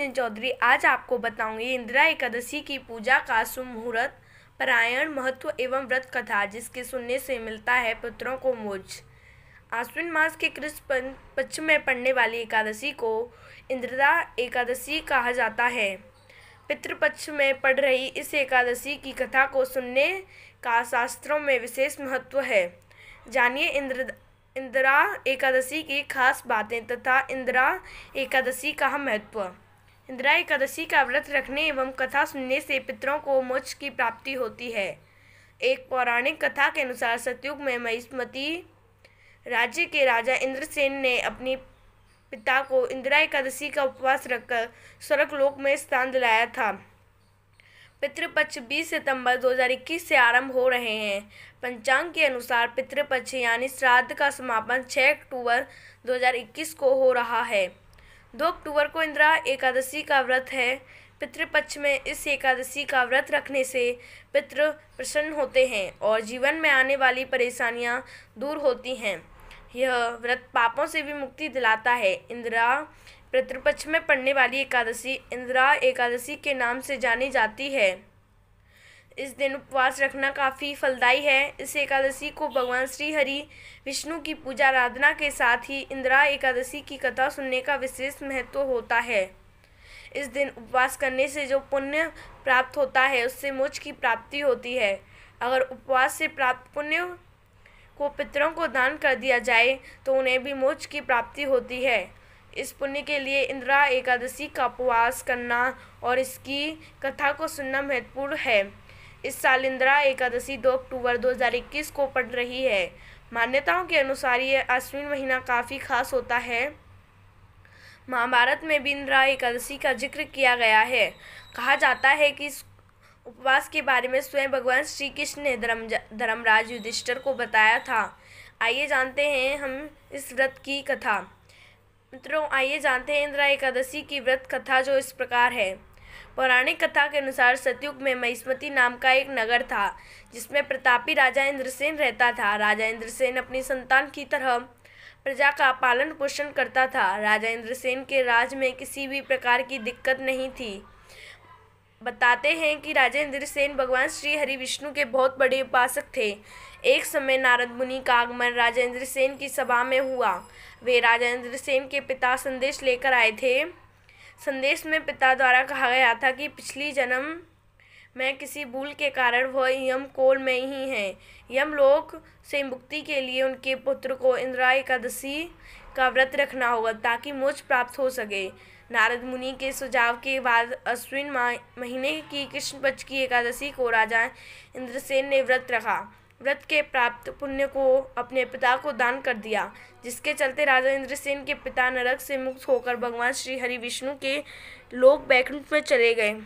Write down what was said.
रंजन चौधरी आज आपको बताऊंगी इंदिरा एकादशी की पूजा का सुमुहूर्त परायण महत्व एवं व्रत कथा जिसके सुनने से मिलता है पुत्रों को मोज आश्विन मास के कृष्ण पक्ष में पड़ने वाली एकादशी को इंदिरा एकादशी कहा जाता है पितृपक्ष में पड़ रही इस एकादशी की कथा को सुनने का शास्त्रों में विशेष महत्व है जानिए इंद्र इंदिरा एकादशी की खास बातें तथा इंदिरा एकादशी का महत्व इंदिरा एकादशी का व्रत रखने एवं कथा सुनने से पितरों को मोक्ष की प्राप्ति होती है एक पौराणिक कथा के अनुसार सतयुग में महिष्मती राज्य के राजा इंद्रसेन ने अपनी पिता को इंदिरा एकादशी का उपवास रखकर स्वर्ग लोक में स्थान दिलाया था पितृपक्ष 20 सितंबर 2021 से आरंभ हो रहे हैं पंचांग के अनुसार पितृपक्ष यानी श्राद्ध का समापन 6 अक्टूबर 2021 को हो रहा है दो अक्टूबर को इंदिरा एकादशी का व्रत है पितृपक्ष में इस एकादशी का व्रत रखने से पितृ प्रसन्न होते हैं और जीवन में आने वाली परेशानियां दूर होती हैं यह व्रत पापों से भी मुक्ति दिलाता है इंदिरा पितृपक्ष में पड़ने वाली एकादशी इंदिरा एकादशी के नाम से जानी जाती है इस दिन उपवास रखना काफ़ी फलदायी है इस एकादशी को भगवान श्री हरि विष्णु की पूजा आराधना के साथ ही इंदिरा एकादशी की कथा सुनने का विशेष महत्व होता है इस दिन उपवास करने से जो पुण्य प्राप्त होता है उससे मोक्ष की प्राप्ति होती है अगर उपवास से प्राप्त पुण्य को पितरों को दान कर दिया जाए तो उन्हें भी मोक्ष की प्राप्ति होती है इस पुण्य के लिए इंदिरा एकादशी का उपवास करना और इसकी कथा को सुनना महत्वपूर्ण है इस साल इंदिरा एकादशी 2 अक्टूबर 2021 को पड़ रही है मान्यताओं के अनुसार ये अश्विन महीना काफ़ी खास होता है महाभारत में भी इंदिरा एकादशी का जिक्र किया गया है कहा जाता है कि इस उपवास के बारे में स्वयं भगवान श्री कृष्ण ने धर्म धर्मराज युधिष्ठर को बताया था आइए जानते हैं हम इस व्रत की कथा मित्रों आइए जानते हैं इंदिरा एकादशी की व्रत कथा जो इस प्रकार है पौराणिक कथा के अनुसार सतयुग में महिस्मती नाम का एक नगर था जिसमें प्रतापी राजा इंद्रसेन रहता था राजा इंद्रसेन अपनी संतान की तरह प्रजा का पालन पोषण करता था राजा इंद्रसेन के राज में किसी भी प्रकार की दिक्कत नहीं थी बताते हैं कि राजा इंद्रसेन भगवान श्री हरि विष्णु के बहुत बड़े उपासक थे एक समय नारद मुनि का आगमन राजा इंद्रसेन की सभा में हुआ वे राजा इंद्रसेन के पिता संदेश लेकर आए थे संदेश में पिता द्वारा कहा गया था कि पिछली जन्म में किसी भूल के कारण वह यम कोल में ही हैं यमलोक से मुक्ति के लिए उनके पुत्र को इंदिरा एकादशी का व्रत रखना होगा ताकि मोक्ष प्राप्त हो सके नारद मुनि के सुझाव के बाद अश्विन महीने की कृष्ण पक्ष की एकादशी को राजा इंद्रसेन ने व्रत रखा व्रत के प्राप्त पुण्य को अपने पिता को दान कर दिया जिसके चलते राजा इंद्रसेन के पिता नरक से मुक्त होकर भगवान श्री हरि विष्णु के लोक बैकुंठ में चले गए